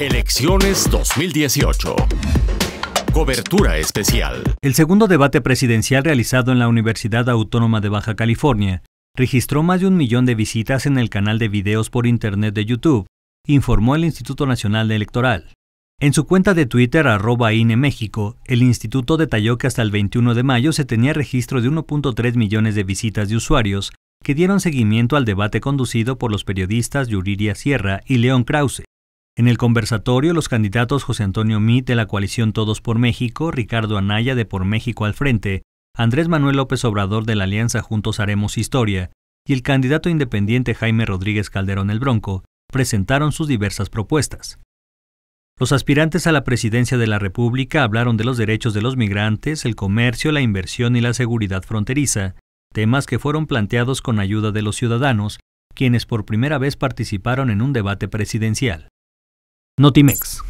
Elecciones 2018. Cobertura especial. El segundo debate presidencial realizado en la Universidad Autónoma de Baja California registró más de un millón de visitas en el canal de videos por Internet de YouTube, informó el Instituto Nacional Electoral. En su cuenta de Twitter arroba INE el instituto detalló que hasta el 21 de mayo se tenía registro de 1.3 millones de visitas de usuarios que dieron seguimiento al debate conducido por los periodistas Yuriria Sierra y León Krause. En el conversatorio, los candidatos José Antonio Mit de la coalición Todos por México, Ricardo Anaya de Por México al Frente, Andrés Manuel López Obrador de la Alianza Juntos Haremos Historia y el candidato independiente Jaime Rodríguez Calderón el Bronco presentaron sus diversas propuestas. Los aspirantes a la presidencia de la República hablaron de los derechos de los migrantes, el comercio, la inversión y la seguridad fronteriza, temas que fueron planteados con ayuda de los ciudadanos, quienes por primera vez participaron en un debate presidencial. Notimex.